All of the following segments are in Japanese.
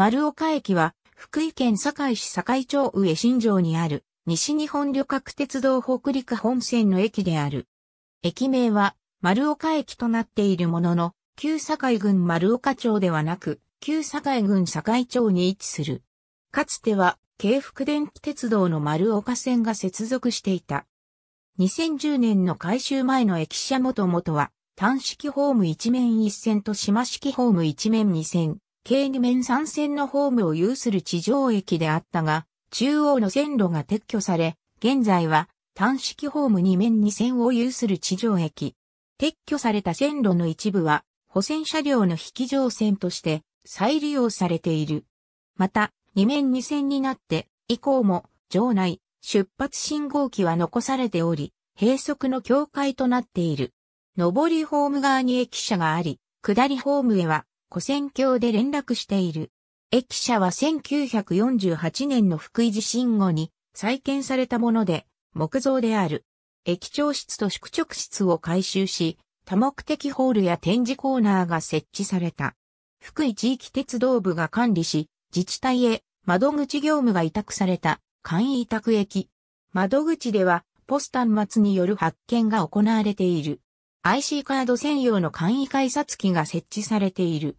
丸岡駅は、福井県堺市堺町上新城にある、西日本旅客鉄道北陸本線の駅である。駅名は、丸岡駅となっているものの、旧堺郡丸岡町ではなく、旧堺郡堺町に位置する。かつては、京福電気鉄道の丸岡線が接続していた。2010年の改修前の駅舎元々は、単式ホーム1面1線と島式ホーム1面2線、計2面3線のホームを有する地上駅であったが、中央の線路が撤去され、現在は単式ホーム2面2線を有する地上駅。撤去された線路の一部は、保線車両の引き乗線として再利用されている。また、2面2線になって以降も場内出発信号機は残されており、閉塞の境界となっている。上りホーム側に駅舎があり、下りホームへは古戦橋で連絡している。駅舎は1948年の福井地震後に再建されたもので、木造である。駅長室と宿直室を改修し、多目的ホールや展示コーナーが設置された。福井地域鉄道部が管理し、自治体へ窓口業務が委託された簡易委託駅。窓口ではポスター末による発見が行われている。IC カード専用の簡易改札機が設置されている。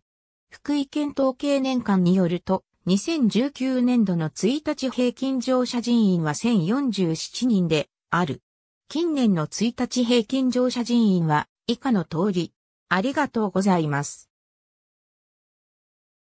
福井県統計年間によると、2019年度の1日平均乗車人員は1047人である。近年の1日平均乗車人員は以下の通り。ありがとうございます。